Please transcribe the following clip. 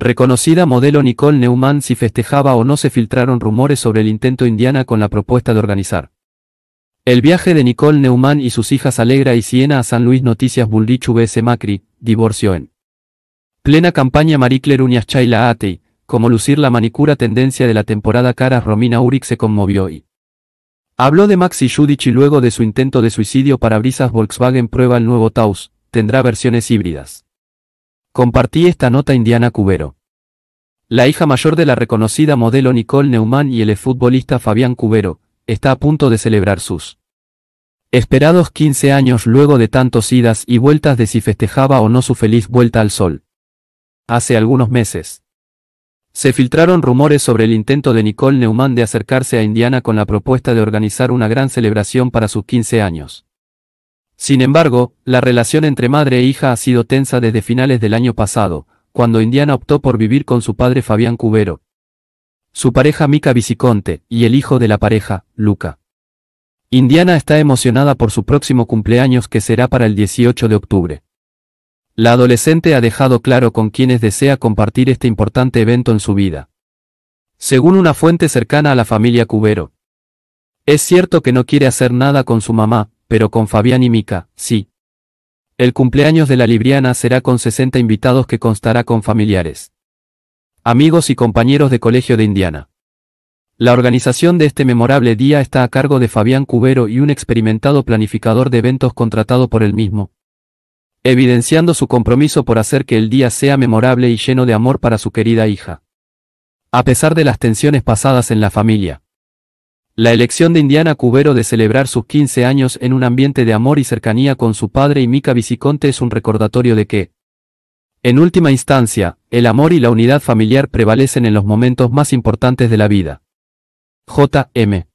reconocida modelo Nicole Neumann si festejaba o no se filtraron rumores sobre el intento Indiana con la propuesta de organizar. El viaje de Nicole Neumann y sus hijas Alegra y Siena a San Luis Noticias Bullrich vs. Macri, divorcio en plena campaña Marie Claire Uñas Chayla como lucir la manicura tendencia de la temporada caras Romina Uric se conmovió y habló de Maxi Judich y luego de su intento de suicidio para brisas Volkswagen prueba el nuevo Taos, tendrá versiones híbridas. Compartí esta nota Indiana Cubero. La hija mayor de la reconocida modelo Nicole Neumann y el futbolista Fabián Cubero, está a punto de celebrar sus esperados 15 años luego de tantos idas y vueltas de si festejaba o no su feliz vuelta al sol. Hace algunos meses. Se filtraron rumores sobre el intento de Nicole Neumann de acercarse a Indiana con la propuesta de organizar una gran celebración para sus 15 años. Sin embargo, la relación entre madre e hija ha sido tensa desde finales del año pasado, cuando Indiana optó por vivir con su padre Fabián Cubero. Su pareja Mica Viciconte, y el hijo de la pareja, Luca. Indiana está emocionada por su próximo cumpleaños que será para el 18 de octubre. La adolescente ha dejado claro con quienes desea compartir este importante evento en su vida. Según una fuente cercana a la familia Cubero. Es cierto que no quiere hacer nada con su mamá, pero con Fabián y Mica, sí. El cumpleaños de la Libriana será con 60 invitados que constará con familiares, amigos y compañeros de colegio de Indiana. La organización de este memorable día está a cargo de Fabián Cubero y un experimentado planificador de eventos contratado por él mismo, evidenciando su compromiso por hacer que el día sea memorable y lleno de amor para su querida hija. A pesar de las tensiones pasadas en la familia, la elección de Indiana Cubero de celebrar sus 15 años en un ambiente de amor y cercanía con su padre y Mica Viciconte es un recordatorio de que, en última instancia, el amor y la unidad familiar prevalecen en los momentos más importantes de la vida. J.M.